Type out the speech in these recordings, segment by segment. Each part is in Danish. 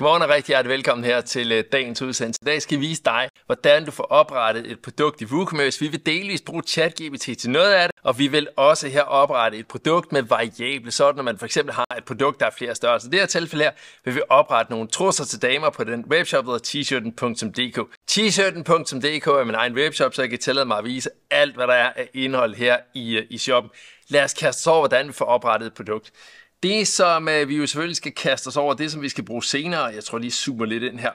Godmorgen og rigtig hjertelig velkommen her til øh, dagens udsendelse. I dag skal vi vise dig, hvordan du får oprettet et produkt i WooCommerce. Vi vil delvist bruge ChatGPT til noget af det, og vi vil også her oprette et produkt med variable, sådan at man for eksempel har et produkt, der er flere størrelser. I det her tilfælde her vil vi oprette nogle trusser til damer på den webshop, der t-shirten.dk. T-shirten.dk er min egen webshop, så jeg kan tillade mig at vise alt, hvad der er af indhold her i, øh, i shoppen. Lad os kaste over, hvordan vi får oprettet et produkt. Det, som øh, vi jo selvfølgelig skal kaste os over, det som vi skal bruge senere, jeg tror lige super lidt ind her,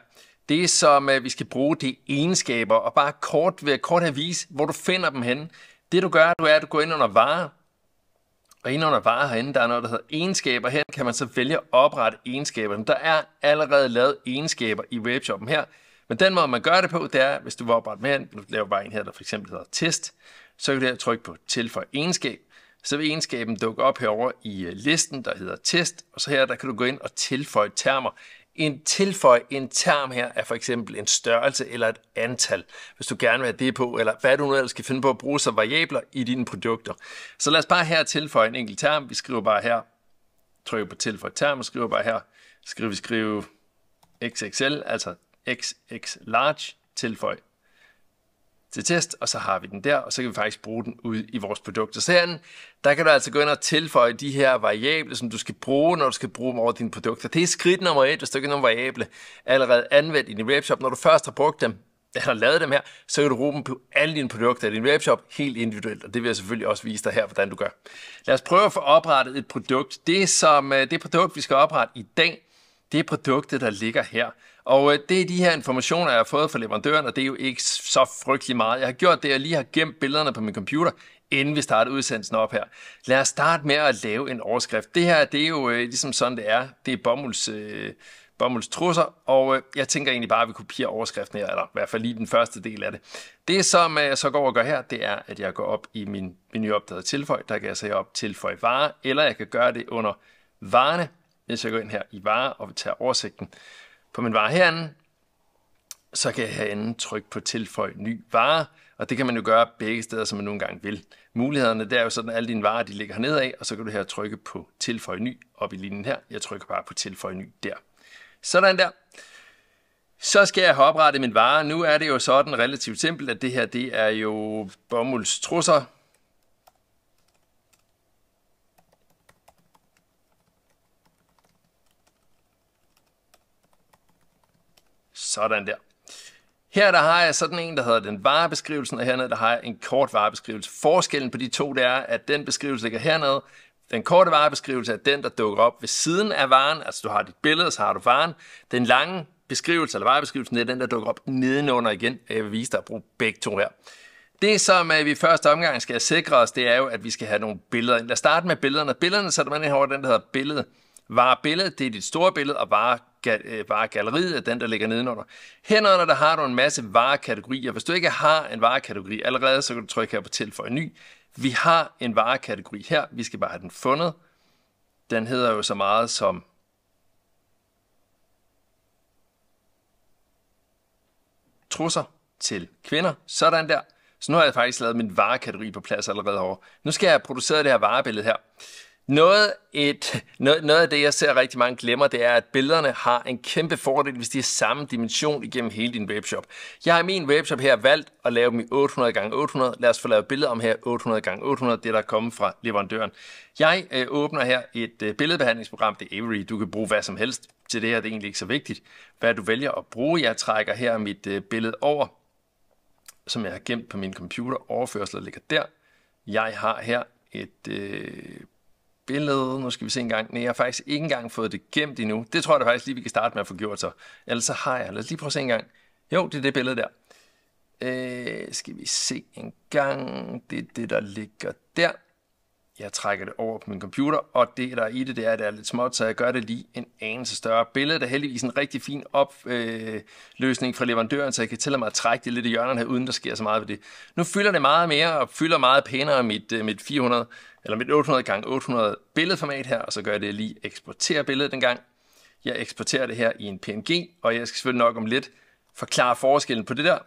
det som øh, vi skal bruge, det er egenskaber, og bare kort ved øh, kort at vise, hvor du finder dem hen. Det du gør, du er, at du går ind under varer, og ind under varer herinde, der er noget, der hedder egenskaber. Her kan man så vælge at oprette egenskaberne. Der er allerede lavet egenskaber i webshoppen her, men den måde, man gør det på, det er, hvis du vil oprette med, du laver bare en her, der for eksempel hedder test, så kan du trykke på tilføj egenskab, så vil egenskaben dukke op herover i øh, listen, der hedder test, og så her der kan du gå ind og tilføje termer. En tilføj en term her er for eksempel en størrelse eller et antal, hvis du gerne vil have det på, eller hvad du nu ellers skal finde på at bruge som variabler i dine produkter. Så lad os bare her tilføje en enkelt term. Vi skriver bare her, trykker på tilføj term, og skriver bare her, skriver vi skrive XXL, altså XX large, tilføj til test, og så har vi den der, og så kan vi faktisk bruge den ud i vores produkter. Så herinde, der kan du altså gå ind og tilføje de her variable, som du skal bruge, når du skal bruge dem over dine produkter. Det er skridt nummer et, hvis du ikke har nogen variable allerede anvendt i din webshop. Når du først har brugt dem, eller lavet dem her, så kan du bruge dem på alle dine produkter i din webshop helt individuelt, og det vil jeg selvfølgelig også vise dig her, hvordan du gør. Lad os prøve at få oprettet et produkt. Det, som, øh, det produkt, vi skal oprette i dag, det er produktet, der ligger her. Og øh, det er de her informationer, jeg har fået fra leverandøren, og det er jo ikke så frygtelig meget. Jeg har gjort det, jeg lige har gemt billederne på min computer, inden vi starter udsendelsen op her. Lad os starte med at lave en overskrift. Det her, det er jo øh, ligesom sådan, det er. Det er bomulds, øh, trusser, og øh, jeg tænker egentlig bare, at vi kopierer overskriften her, eller i hvert fald lige den første del af det. Det, som øh, jeg så går og gør her, det er, at jeg går op i min menuopdaget tilføj. Der kan jeg så op tilføj vare, eller jeg kan gøre det under varerne, hvis jeg går ind her i vare og vi tager oversigten på min vare herinde, så kan jeg herinde trykke på tilføj ny vare, og det kan man jo gøre begge steder, som man nogle gange vil. Mulighederne, det er jo sådan, at alle dine varer, de ligger hernede af, og så kan du her trykke på tilføj ny op i linjen her. Jeg trykker bare på tilføj ny der. Sådan der. Så skal jeg have oprettet min vare. Nu er det jo sådan relativt simpelt, at det her, det er jo bomuldstrusser, Sådan der. Her der har jeg sådan en, der hedder den varebeskrivelsen, og hernede der har jeg en kort varebeskrivelse. Forskellen på de to, det er, at den beskrivelse ligger hernede. Den korte varebeskrivelse er den, der dukker op ved siden af varen, altså du har dit billede, så har du varen. Den lange beskrivelse, eller varebeskrivelsen, det er den, der dukker op nedenunder igen. Jeg vil vise dig at bruge begge to her. Det, som øh, vi i første omgang skal sikre os, det er jo, at vi skal have nogle billeder ind. Lad os starte med billederne. Billederne, så man ind over den, der hedder billede. Varebillede, det er dit store billede, og vare gal, bare øh, galleriet af den, der ligger nedenunder. Herunder der har du en masse varekategorier. Hvis du ikke har en varekategori allerede, så kan du trykke her på tilføj ny. Vi har en varekategori her. Vi skal bare have den fundet. Den hedder jo så meget som trusser til kvinder. Sådan der. Så nu har jeg faktisk lavet min varekategori på plads allerede over. Nu skal jeg have produceret det her varebillede her. Noget, et, noget, noget af det, jeg ser rigtig mange glemmer, det er, at billederne har en kæmpe fordel, hvis de er samme dimension igennem hele din webshop. Jeg har i min webshop her valgt at lave dem i 800x800. Lad os få lavet billeder om her 800x800, det der er kommet fra leverandøren. Jeg øh, åbner her et øh, billedbehandlingsprogram, det er Avery. Du kan bruge hvad som helst til det her, det er egentlig ikke så vigtigt. Hvad du vælger at bruge, jeg trækker her mit øh, billede over, som jeg har gemt på min computer. Overførsler ligger der. Jeg har her et øh, billede. Nu skal vi se en gang. Nej, jeg har faktisk ikke engang fået det gemt endnu. Det tror jeg da faktisk lige, vi kan starte med at få gjort så. Ellers så har jeg. Lad os lige prøve at se en gang. Jo, det er det billede der. Øh, skal vi se en gang. Det er det, der ligger der jeg trækker det over på min computer, og det, der er i det, det er, at det er lidt småt, så jeg gør det lige en anelse større. Billedet er heldigvis en rigtig fin opløsning øh, fra leverandøren, så jeg kan tillade mig at trække det lidt i hjørnerne her, uden der sker så meget ved det. Nu fylder det meget mere, og fylder meget pænere mit, øh, mit 400, eller mit 800 gange 800 billedformat her, og så gør jeg det lige eksportere billedet den gang. Jeg eksporterer det her i en PNG, og jeg skal selvfølgelig nok om lidt forklare forskellen på det der.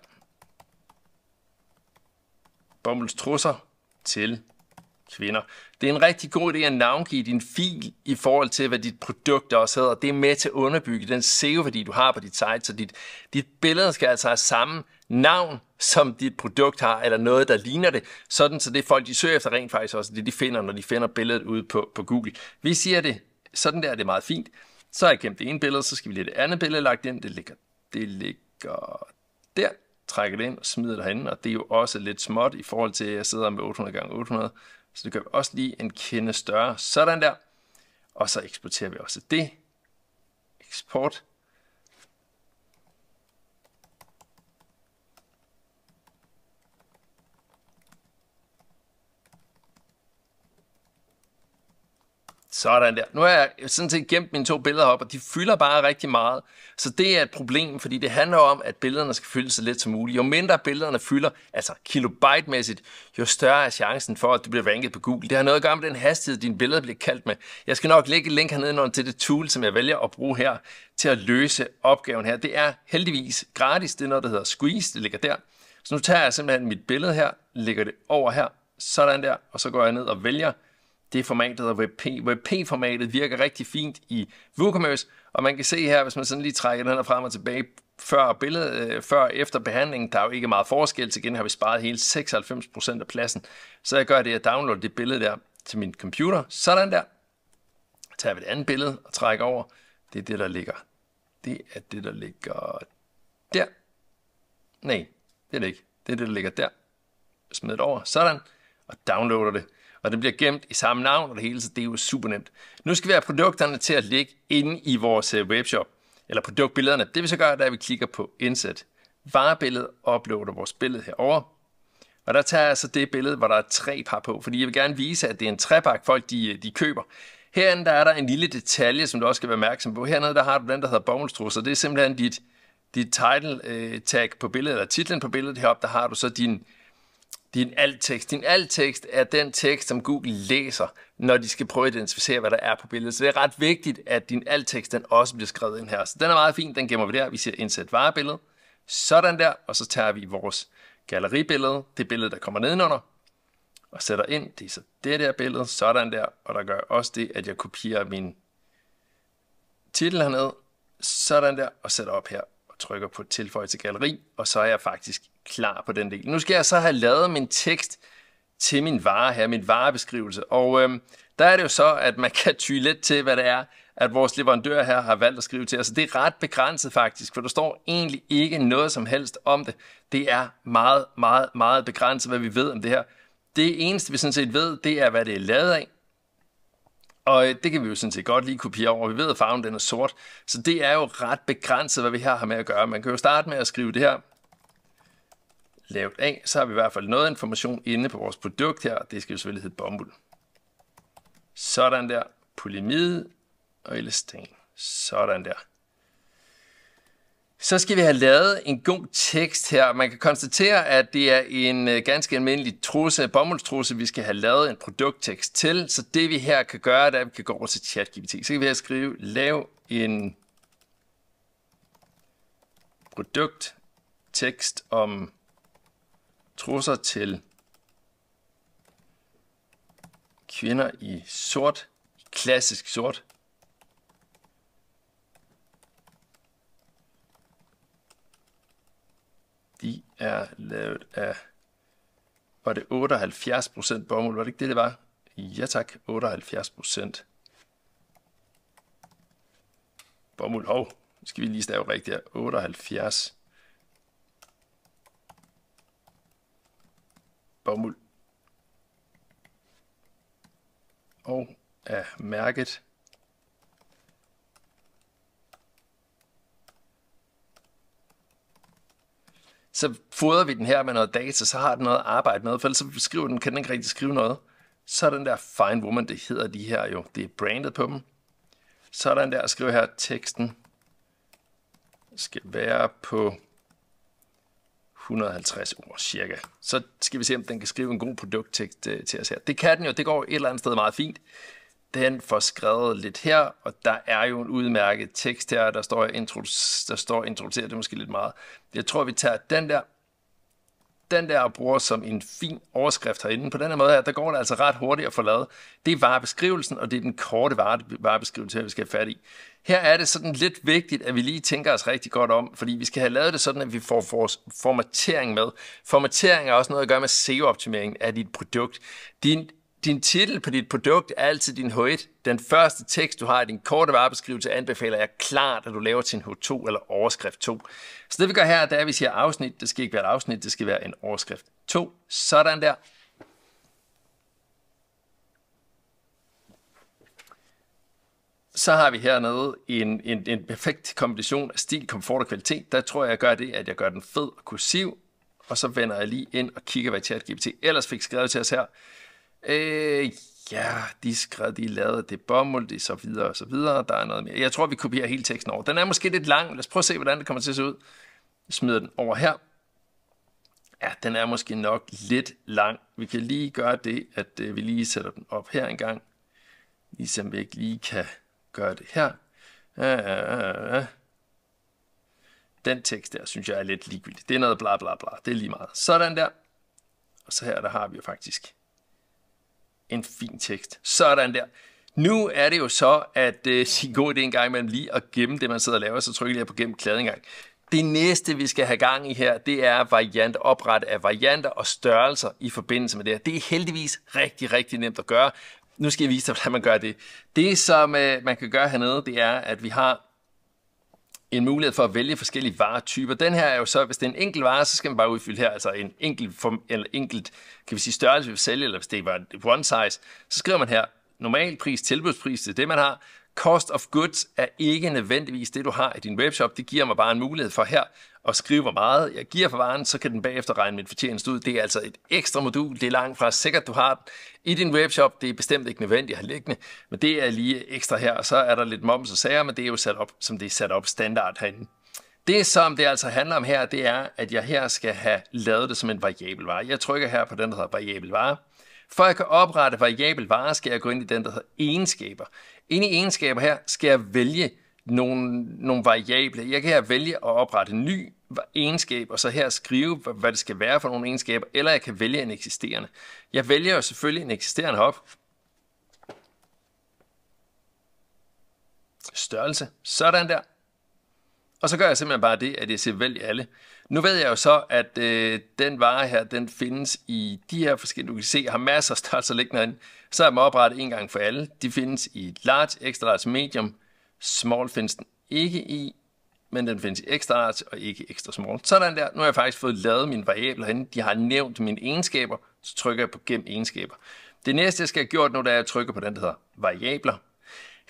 Bommels trusser til kvinder. Det er en rigtig god idé at navngive din fil i forhold til, hvad dit produkt også hedder. Det er med til at underbygge den SEO-værdi, du har på dit site, så dit, dit billede skal altså have samme navn, som dit produkt har, eller noget, der ligner det, sådan så det folk, de søger efter, rent faktisk også det, de finder, når de finder billedet ude på, på Google. Vi siger det, sådan der, det er meget fint. Så har jeg gemt det ene billede, så skal vi lige det andet billede lagt ind. Det ligger, det ligger der trækker det ind og smider det herinde, og det er jo også lidt småt i forhold til, at jeg sidder med 800 gange 800 så det gør vi også lige en kende større. Sådan der. Og så eksporterer vi også det. Export. Sådan der. Nu har jeg sådan set gemt mine to billeder op, og de fylder bare rigtig meget. Så det er et problem, fordi det handler om, at billederne skal fylde så lidt som muligt. Jo mindre billederne fylder, altså kilobyte-mæssigt, jo større er chancen for, at du bliver ranket på Google. Det har noget at gøre med den hastighed, dine billeder bliver kaldt med. Jeg skal nok lægge et link hernede til det tool, som jeg vælger at bruge her til at løse opgaven her. Det er heldigvis gratis. Det er noget, der hedder Squeeze. Det ligger der. Så nu tager jeg simpelthen mit billede her, lægger det over her, sådan der, og så går jeg ned og vælger det format, der hedder WebP. WebP-formatet virker rigtig fint i WooCommerce, og man kan se her, hvis man sådan lige trækker den her frem og tilbage, før, billedet, øh, før og efter behandlingen, der er jo ikke meget forskel. Til igen har vi sparet hele 96% af pladsen. Så jeg gør det, at jeg downloader det billede der til min computer. Sådan der. Tager vi det andet billede og trækker over. Det er det, der ligger. Det er det, der ligger der. Nej, det er det ikke. Det er det, der ligger der. Smid det over. Sådan. Og downloader det og det bliver gemt i samme navn og det hele, så det er jo super nemt. Nu skal vi have produkterne til at ligge inde i vores øh, webshop, eller produktbillederne. Det vi så gør, det er, at vi klikker på Indsæt varebillede, uploader vores billede herover. Og der tager jeg så altså det billede, hvor der er tre par på, fordi jeg vil gerne vise, at det er en træpakke, folk de, øh, de køber. Herinde der er der en lille detalje, som du også skal være opmærksom på. Hernede der har du den, der hedder bomuldstrusser. Det er simpelthen dit, dit title øh, tag på billedet, eller titlen på billedet heroppe, der har du så din din alt-tekst. Din alt-tekst er den tekst, som Google læser, når de skal prøve at identificere, hvad der er på billedet. Så det er ret vigtigt, at din alt-tekst den også bliver skrevet ind her. Så den er meget fin, den gemmer vi der. Vi siger indsæt varebillede. Sådan der, og så tager vi vores galleribillede, det billede, der kommer nedenunder, og sætter ind. Det er så det der billede, sådan der, og der gør også det, at jeg kopierer min titel hernede, sådan der, og sætter op her og trykker på tilføj til galleri, og så er jeg faktisk klar på den del. Nu skal jeg så have lavet min tekst til min vare her, min varebeskrivelse. Og øh, der er det jo så, at man kan ty lidt til, hvad det er, at vores leverandør her har valgt at skrive til os. Det er ret begrænset faktisk, for der står egentlig ikke noget som helst om det. Det er meget, meget, meget begrænset, hvad vi ved om det her. Det eneste, vi sådan set ved, det er, hvad det er lavet af. Og øh, det kan vi jo sådan set godt lige kopiere over. Vi ved, at farven den er sort. Så det er jo ret begrænset, hvad vi her har med at gøre. Man kan jo starte med at skrive det her lavet af, så har vi i hvert fald noget information inde på vores produkt her. Det skal jo selvfølgelig hedde bomuld. Sådan der. Polyamide og elastan. Sådan der. Så skal vi have lavet en god tekst her. Man kan konstatere, at det er en øh, ganske almindelig trusse, bomuldstrusse, vi skal have lavet en produkttekst til. Så det vi her kan gøre, det er, at vi kan gå over til ChatGPT. Så kan vi her skrive, lav en produkttekst om trusser til kvinder i sort, i klassisk sort. De er lavet af, var det 78 procent bomuld, var det ikke det, det var? Ja tak, 78 procent bomuld. Hov, skal vi lige stave rigtigt her. 78 bomuld og af mærket så fodrer vi den her med noget data, så har den noget at arbejde med, for ellers så skriver den, kan den ikke rigtig skrive noget. Så er den der Fine Woman, det hedder de her jo, det er brandet på dem. Så er den der at skrive her, teksten skal være på 150 ord cirka. Så skal vi se, om den kan skrive en god produkttekst øh, til os her. Det kan den jo, det går et eller andet sted meget fint. Den får skrevet lidt her, og der er jo en udmærket tekst her, der står, der står introduceret, det måske lidt meget. Jeg tror, vi tager den der, den der bruger som en fin overskrift herinde. På den her måde her, der går det altså ret hurtigt at få lavet. Det er varebeskrivelsen, og det er den korte vare, varebeskrivelse, vi skal have fat i. Her er det sådan lidt vigtigt, at vi lige tænker os rigtig godt om, fordi vi skal have lavet det sådan, at vi får vores formatering med. Formatering er også noget at gøre med SEO-optimering af dit produkt. Din din titel på dit produkt er altid din H1. Den første tekst, du har i din korte varebeskrivelse, anbefaler jeg klart, at du laver til en H2 eller overskrift 2. Så det vi gør her, det er, at vi siger afsnit. Det skal ikke være et afsnit, det skal være en overskrift 2. Sådan der. Så har vi hernede en, en, en perfekt kombination af stil, komfort og kvalitet. Der tror jeg, jeg gør det, at jeg gør den fed og kursiv, og så vender jeg lige ind og kigger, hvad ChatGPT ellers fik skrevet til os her. Øh, ja, de skrev, de lavede det bommel, det så videre og så videre. Der er noget mere. Jeg tror, vi kopierer hele teksten over. Den er måske lidt lang. Lad os prøve at se, hvordan det kommer til at se ud. Jeg smider den over her. Ja, den er måske nok lidt lang. Vi kan lige gøre det, at øh, vi lige sætter den op her en gang. Ligesom vi ikke lige kan gøre det her. den tekst der, synes jeg er lidt ligegyldig. Det er noget bla bla bla. Det er lige meget. Sådan der. Og så her, der har vi jo faktisk en fin tekst. Sådan der. Nu er det jo så, at øh, sin god idé en gang imellem lige at gemme det, man sidder og laver, så trykker jeg på gem klæde gang. Det næste, vi skal have gang i her, det er variant, opret af varianter og størrelser i forbindelse med det her. Det er heldigvis rigtig, rigtig nemt at gøre. Nu skal jeg vise dig, hvordan man gør det. Det, som øh, man kan gøre hernede, det er, at vi har en mulighed for at vælge forskellige varetyper. Den her er jo så, hvis det er en enkelt vare, så skal man bare udfylde her, altså en enkelt, form, eller enkelt kan vi sige, størrelse, vi vil sælge, eller hvis det var one size, så skriver man her normal pris, tilbudspris, det er det, man har cost of goods er ikke nødvendigvis det, du har i din webshop. Det giver mig bare en mulighed for her at skrive, hvor meget jeg giver for varen, så kan den bagefter regne mit fortjeneste ud. Det er altså et ekstra modul. Det er langt fra sikkert, du har den i din webshop. Det er bestemt ikke nødvendigt at have liggende, men det er lige ekstra her. Og så er der lidt moms og sager, men det er jo sat op, som det er sat op standard herinde. Det, som det altså handler om her, det er, at jeg her skal have lavet det som en variabel vare. Jeg trykker her på den, der hedder variabel vare. For at jeg kan oprette variabel vare, skal jeg gå ind i den, der hedder egenskaber. Ind i egenskaber her skal jeg vælge nogle, nogle variable. Jeg kan her vælge at oprette en ny egenskab, og så her skrive, hvad det skal være for nogle egenskaber, eller jeg kan vælge en eksisterende. Jeg vælger jo selvfølgelig en eksisterende op. Størrelse. Sådan der. Og så gør jeg simpelthen bare det, at jeg siger vælg alle. Nu ved jeg jo så, at øh, den vare her, den findes i de her forskellige, du kan se, har masser af størrelser liggende ind. Så er dem oprettet en gang for alle. De findes i large, extra large, medium. Small findes den ikke i, men den findes i extra large og ikke extra small. Sådan der. Nu har jeg faktisk fået lavet mine variabler herinde. De har nævnt mine egenskaber, så trykker jeg på gem egenskaber. Det næste, jeg skal have gjort nu, er jeg trykker på den, der hedder variabler,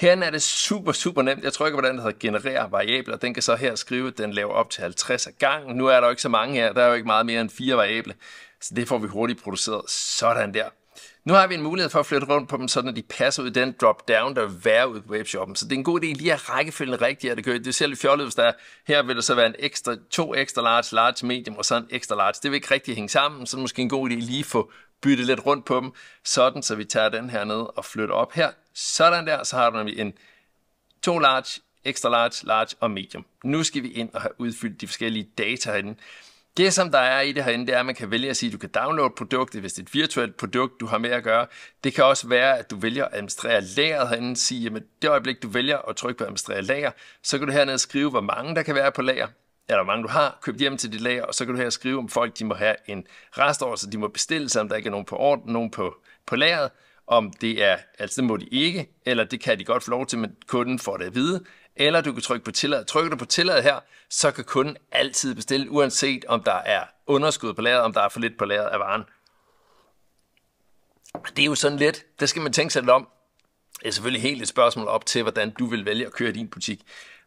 Herinde er det super, super nemt. Jeg trykker på den, der hedder generere variabler. Den kan så her skrive, at den laver op til 50 af gangen. Nu er der jo ikke så mange her. Der er jo ikke meget mere end fire variable. Så det får vi hurtigt produceret. Sådan der. Nu har vi en mulighed for at flytte rundt på dem, sådan at de passer ud i den drop-down, der vil være ude på webshoppen. Så det er en god idé lige at rækkefølgen rigtigt, at det kører. Det ser lidt fjollet, hvis der er. her vil der så være en ekstra, to ekstra large, large medium og sådan en ekstra large. Det vil ikke rigtig hænge sammen, så det er måske en god idé lige at få byttet lidt rundt på dem, sådan så vi tager den her ned og flytter op her. Sådan der, så har vi en to large, extra large, large og medium. Nu skal vi ind og have udfyldt de forskellige data herinde. Det, som der er i det herinde, det er, at man kan vælge at sige, at du kan downloade produktet, hvis det er et virtuelt produkt, du har med at gøre. Det kan også være, at du vælger at administrere lageret herinde, sige, at det øjeblik, du vælger at trykke på administrere lager, så kan du hernede skrive, hvor mange der kan være på lager, eller hvor mange du har købt hjem til dit lager, og så kan du her skrive, om folk de må have en restår, så de må bestille sig, om der ikke er nogen på, orden, nogen på, på lageret, om det er, altså det må de ikke, eller det kan de godt få lov til, men kunden får det at vide, eller du kan trykke på tillad. Trykker du på tillad her, så kan kunden altid bestille, uanset om der er underskud på lageret, om der er for lidt på lageret af varen. Det er jo sådan lidt, det skal man tænke sig lidt om. Det er selvfølgelig helt et spørgsmål op til, hvordan du vil vælge at køre din butik.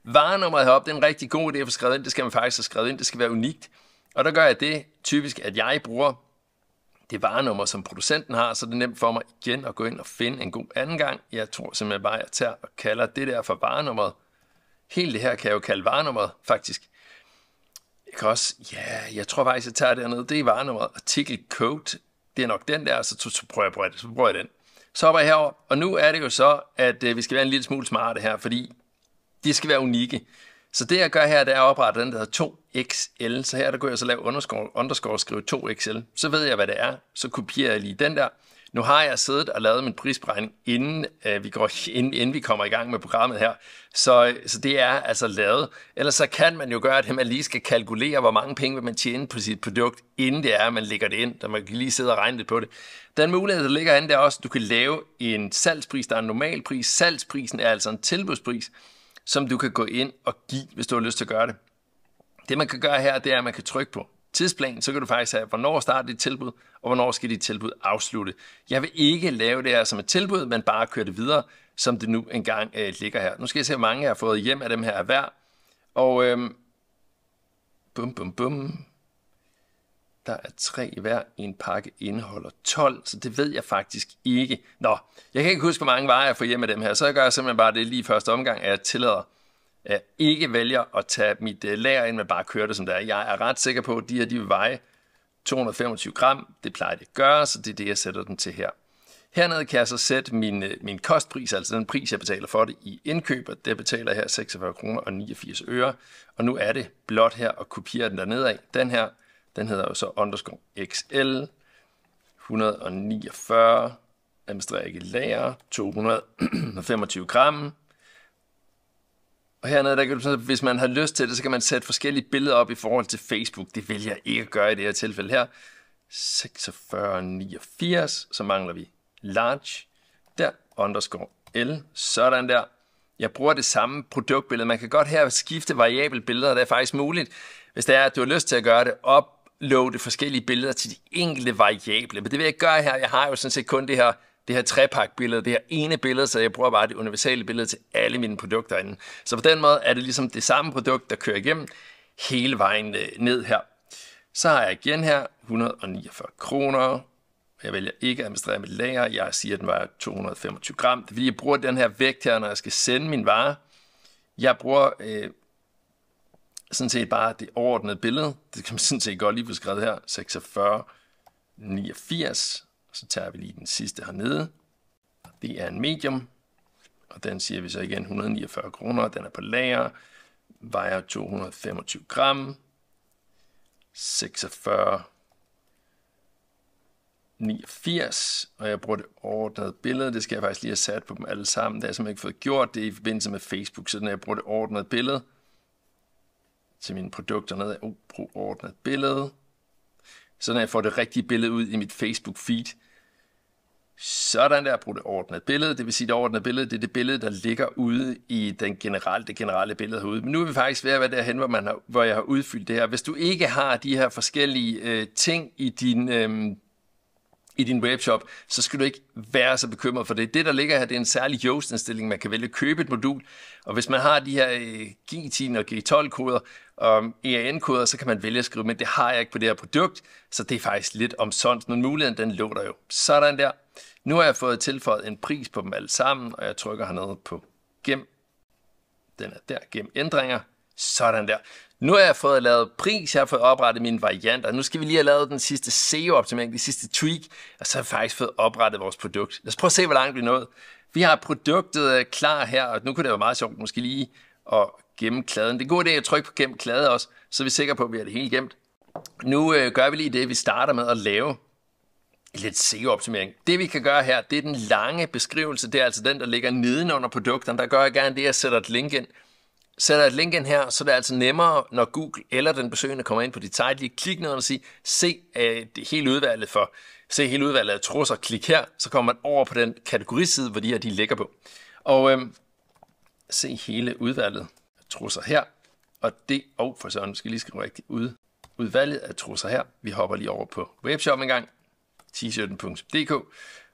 Varenummeret heroppe, det er en rigtig god idé at få skrevet ind. Det skal man faktisk have skrevet ind. Det skal være unikt. Og der gør jeg det typisk, at jeg bruger det varenummer, som producenten har, så det er nemt for mig igen at gå ind og finde en god anden gang. Jeg tror simpelthen bare, at jeg tager og kalder det der for varenummeret. Hele det her kan jeg jo kalde varenummeret, faktisk. Jeg kan også, ja, jeg tror faktisk, jeg tager det hernede. Det er varenummeret. Artikel code, det er nok den der, så, så, prøver jeg, på det. så prøver jeg den. Så hopper jeg herover, og nu er det jo så, at øh, vi skal være en lille smule smarte her, fordi de skal være unikke. Så det, jeg gør her, det er at oprette den, der hedder 2XL. Så her, der går jeg så lave underscore, underscore og skrive 2XL. Så ved jeg, hvad det er. Så kopierer jeg lige den der. Nu har jeg siddet og lavet min prisberegning, inden, øh, vi, går, inden, inden vi kommer i gang med programmet her. Så, så det er altså lavet. Ellers så kan man jo gøre, at man lige skal kalkulere, hvor mange penge vil man tjene på sit produkt, inden det er, at man lægger det ind. Så man kan lige sidde og regne lidt på det. Den mulighed, der ligger andet, det er også, at du kan lave en salgspris, der er en normal pris. Salgsprisen er altså en tilbudspris som du kan gå ind og give, hvis du har lyst til at gøre det. Det man kan gøre her, det er, at man kan trykke på tidsplanen, så kan du faktisk have, hvornår starter dit tilbud, og hvornår skal dit tilbud afslutte. Jeg vil ikke lave det her som et tilbud, men bare køre det videre, som det nu engang øh, ligger her. Nu skal jeg se, hvor mange jeg har fået hjem af dem her hver. Og øhm, bum, bum, bum der er tre i hver. En pakke indeholder 12, så det ved jeg faktisk ikke. Nå, jeg kan ikke huske, hvor mange varer jeg får hjem af dem her, så jeg gør simpelthen bare det lige første omgang, at jeg tillader at jeg ikke vælger at tage mit øh, lager ind, men bare køre det som det er. Jeg er ret sikker på, at de her de vil veje 225 gram. Det plejer det at gøre, så det er det, jeg sætter den til her. Hernede kan jeg så sætte min, øh, min kostpris, altså den pris, jeg betaler for det i indkøb, og det betaler her 46 kroner og 89 øre. Og nu er det blot her at kopiere den dernede af. Den her den hedder jo så underscore XL 149, administrerer ikke lager, 225 gram. Og hernede, der kan du, hvis man har lyst til det, så kan man sætte forskellige billeder op i forhold til Facebook. Det vil jeg ikke gøre i det her tilfælde her. 4689, så mangler vi large, der, underscore L, sådan der. Jeg bruger det samme produktbillede. Man kan godt her skifte variable billeder, det er faktisk muligt. Hvis det er, at du har lyst til at gøre det op uploade forskellige billeder til de enkelte variable. Men det vil jeg gøre her. Jeg har jo sådan set kun det her, det her billede, det her ene billede, så jeg bruger bare det universelle billede til alle mine produkter inden. Så på den måde er det ligesom det samme produkt, der kører igennem hele vejen øh, ned her. Så har jeg igen her 149 kroner. Jeg vælger ikke at administrere mit lager. Jeg siger, at den var 225 gram. Det vil jeg bruger den her vægt her, når jeg skal sende min vare. Jeg bruger øh, sådan set bare det overordnede billede. Det kan man sådan set godt lige få skrevet her. 46, 89. Så tager vi lige den sidste hernede. Det er en medium, og den siger vi så igen 149 kroner. Den er på lager, vejer 225 gram, 46, 89, og jeg bruger det ordnede billede. Det skal jeg faktisk lige have sat på dem alle sammen. Det har jeg simpelthen ikke fået gjort. Det er i forbindelse med Facebook, så når jeg bruger det ordnede billede, til mine produkter ned Oh, brug ordnet billede. Sådan at jeg får det rigtige billede ud i mit Facebook feed. Sådan der, brug det ordnet billede. Det vil sige, det ordnet billede, det er det billede, der ligger ude i den generelle, det generelle billede herude. Men nu er vi faktisk ved at være derhen, hvor, man har, hvor jeg har udfyldt det her. Hvis du ikke har de her forskellige øh, ting i din... Øh, i din webshop, så skal du ikke være så bekymret for det. Det, der ligger her, det er en særlig Yoast-indstilling. Man kan vælge at købe et modul, og hvis man har de her øh, G10 og G12-koder og um, EAN-koder, så kan man vælge at skrive, men det har jeg ikke på det her produkt, så det er faktisk lidt om sådan. Men muligheden, den lå der jo. Sådan der. Nu har jeg fået tilføjet en pris på dem alle sammen, og jeg trykker hernede på gem. Den er der, gem ændringer. Sådan der. Nu har jeg fået lavet pris, jeg har fået oprettet mine varianter, nu skal vi lige have lavet den sidste SEO-optimering, det sidste tweak, og så har vi faktisk fået oprettet vores produkt. Lad os prøve at se, hvor langt vi nåede. Vi har produktet øh, klar her, og nu kunne det være meget sjovt måske lige at gemme kladen. Det er en god idé at trykke på gem klade også, så er vi sikre på, at vi har det hele gemt. Nu øh, gør vi lige det, vi starter med at lave lidt SEO-optimering. Det vi kan gøre her, det er den lange beskrivelse, det er altså den, der ligger nedenunder produkterne. Der gør jeg gerne det, at jeg sætter et link ind, sætter et link ind her, så det er altså nemmere, når Google eller den besøgende kommer ind på dit site, lige klik ned og sige, se øh, det hele udvalget for, se hele udvalget af trusser, klik her, så kommer man over på den kategoriside, hvor de her de ligger på. Og øh, se hele udvalget af trusser her, og det, og oh, for sådan, skal lige skrive rigtigt ud, udvalget af trusser her. Vi hopper lige over på webshop en gang, t-shirten.dk,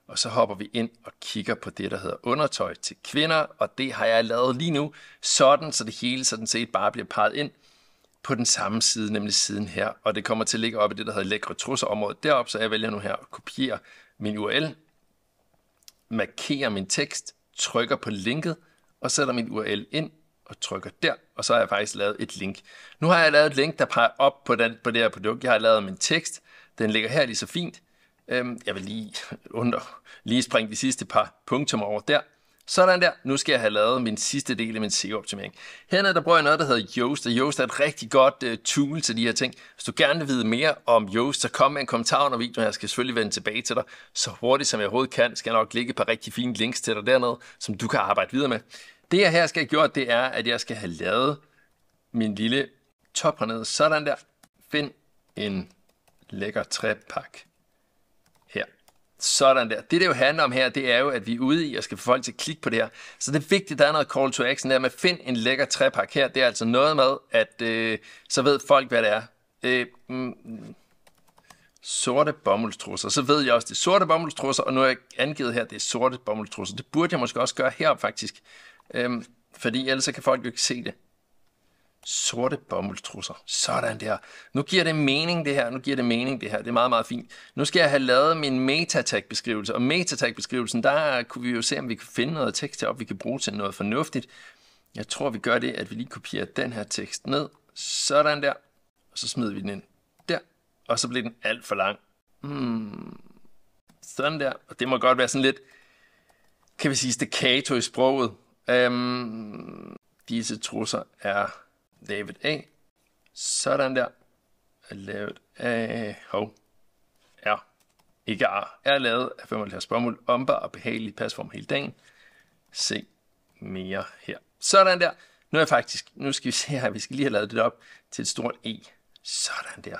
og så hopper vi ind og kigger på det, der hedder undertøj til kvinder, og det har jeg lavet lige nu, sådan så det hele sådan set bare bliver peget ind på den samme side, nemlig siden her. Og det kommer til at ligge op i det, der hedder lækre trusser området deroppe, så jeg vælger nu her at kopiere min URL, markerer min tekst, trykker på linket, og sætter min URL ind og trykker der, og så har jeg faktisk lavet et link. Nu har jeg lavet et link, der peger op på, den, på det her produkt. Jeg har lavet min tekst, den ligger her lige så fint. Øhm, jeg vil lige, under, lige springe de sidste par punkter over der. Sådan der, nu skal jeg have lavet min sidste del af min SEO-optimering. Hernede der bruger jeg noget, der hedder Yoast, og Yoast er et rigtig godt uh, tool til de her ting. Hvis du gerne vil vide mere om Yoast, så kom med en kommentar under videoen, jeg skal selvfølgelig vende tilbage til dig. Så hurtigt som jeg overhovedet kan, skal jeg nok lægge et par rigtig fine links til dig dernede, som du kan arbejde videre med. Det jeg her skal have gjort, det er, at jeg skal have lavet min lille top hernede. Sådan der. Find en lækker træpakke sådan der. Det, det jo handler om her, det er jo, at vi er ude i og skal få folk til at klikke på det her. Så det er vigtigt, at der er noget call to action der med, find en lækker træpakke her. Det er altså noget med, at øh, så ved folk, hvad det er. Øh, mm, sorte bomuldstrusser. Så ved jeg også, det er sorte bomuldstrusser, og nu er jeg angivet her, det er sorte bomuldstrusser. Det burde jeg måske også gøre her faktisk, øhm, fordi ellers så kan folk jo ikke se det sorte bomuldstrusser. Sådan der. Nu giver det mening det her, nu giver det mening det her. Det er meget, meget fint. Nu skal jeg have lavet min metatag-beskrivelse, og metatag-beskrivelsen, der kunne vi jo se, om vi kan finde noget tekst op, vi kan bruge til noget fornuftigt. Jeg tror, vi gør det, at vi lige kopierer den her tekst ned. Sådan der. Og så smider vi den ind der. Og så bliver den alt for lang. Hmm. Sådan der. Og det må godt være sådan lidt, kan vi sige, staccato i sproget. Øhm, disse trusser er lavet af. Sådan der. Er lavet af... Hov. Ja. Ikke er. Er lavet af 75 bomuld. Ombar og behagelig pasform hele dagen. Se mere her. Sådan der. Nu er jeg faktisk... Nu skal vi se her. Vi skal lige have lavet det op til et stort E. Sådan der.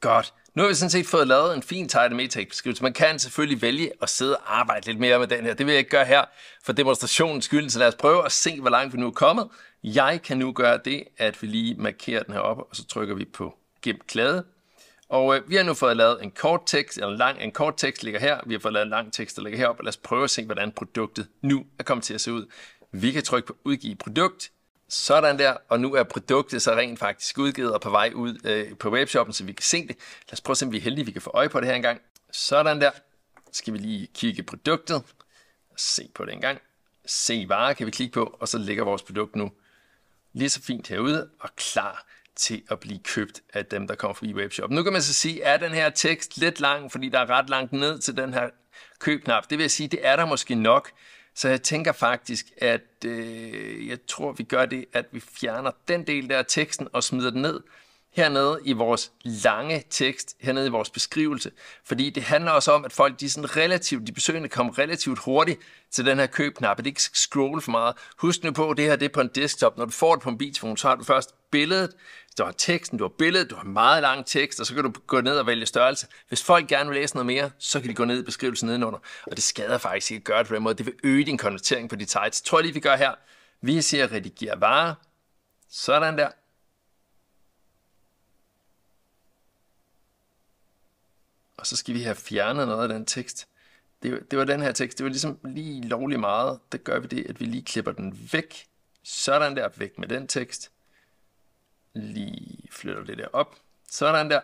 Godt. Nu har vi sådan set fået lavet en fin title metagbeskrivelse. Man kan selvfølgelig vælge at sidde og arbejde lidt mere med den her. Det vil jeg ikke gøre her for demonstrationens skyld, så lad os prøve at se, hvor langt vi nu er kommet. Jeg kan nu gøre det, at vi lige markerer den her op, og så trykker vi på gem klade. Og øh, vi har nu fået lavet en kort tekst, eller en lang, en kort tekst ligger her, vi har fået lavet en lang tekst, der ligger heroppe, lad os prøve at se, hvordan produktet nu er kommet til at se ud. Vi kan trykke på udgive produkt, sådan der, og nu er produktet så rent faktisk udgivet og på vej ud øh, på webshoppen, så vi kan se det. Lad os prøve at se, om vi er heldige, vi kan få øje på det her engang. Sådan der. Så skal vi lige kigge produktet. Se på det engang. Se varer kan vi klikke på, og så ligger vores produkt nu lige så fint herude og klar til at blive købt af dem, der kommer forbi webshop. Nu kan man så sige, er den her tekst lidt lang, fordi der er ret langt ned til den her købknap. Det vil jeg sige, det er der måske nok. Så jeg tænker faktisk, at øh, jeg tror, vi gør det, at vi fjerner den del der af teksten og smider den ned hernede i vores lange tekst, hernede i vores beskrivelse. Fordi det handler også om, at folk de, sådan relativt, de besøgende kommer relativt hurtigt til den her købknap, at de ikke skal scrolle for meget. Husk nu på, at det her det er på en desktop. Når du får det på en mobiltelefon, så har du først billedet, du har teksten, du har billedet, du har meget lang tekst, og så kan du gå ned og vælge størrelse. Hvis folk gerne vil læse noget mere, så kan de gå ned i beskrivelsen nedenunder. Og det skader faktisk ikke at gøre det på den måde. Det vil øge din konvertering på de sites. Tror jeg lige, vi gør her. Vi siger redigere varer. Sådan der. og så skal vi have fjernet noget af den tekst. Det, det var den her tekst, det var ligesom lige lovlig meget. Der gør vi det, at vi lige klipper den væk. Sådan der, væk med den tekst. Lige flytter det der op. Sådan der.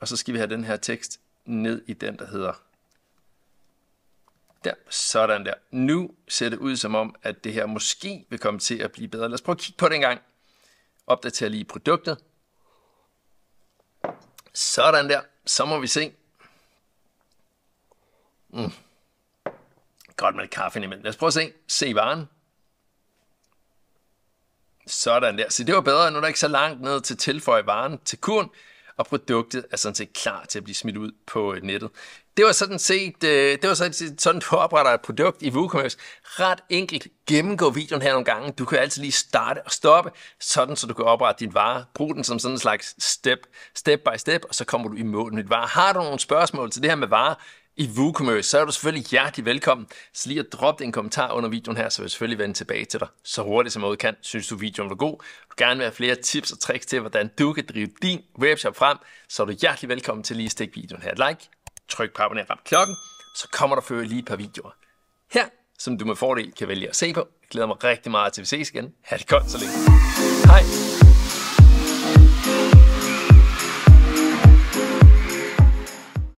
Og så skal vi have den her tekst ned i den, der hedder der. Sådan der. Nu ser det ud som om, at det her måske vil komme til at blive bedre. Lad os prøve at kigge på det en gang. Opdater lige produktet. Sådan der så må vi se. Mm. Godt med kaffe imellem. Lad os prøve at se. Se varen. Sådan der. Så det var bedre. Nu er der ikke så langt ned til tilføje varen til kurven og produktet er sådan set klar til at blive smidt ud på øh, nettet. Det var sådan set, øh, det var sådan, set sådan, du opretter et produkt i WooCommerce. Ret enkelt gennemgå videoen her nogle gange. Du kan altid lige starte og stoppe, sådan så du kan oprette din vare. Brug den som sådan en slags step, step by step, og så kommer du i mål med dit vare. Har du nogle spørgsmål til det her med vare, i WooCommerce, så er du selvfølgelig hjertelig velkommen. Så lige at droppe en kommentar under videoen her, så vil jeg selvfølgelig vende tilbage til dig så hurtigt som muligt kan. Synes du videoen var god, du gerne vil have flere tips og tricks til, hvordan du kan drive din webshop frem, så er du hjertelig velkommen til lige at stikke videoen her et like, tryk på abonner frem klokken, så kommer der før lige et par videoer her, som du med fordel kan vælge at se på. Jeg glæder mig rigtig meget til, at vi ses igen. Ha' det godt så længe. Hej!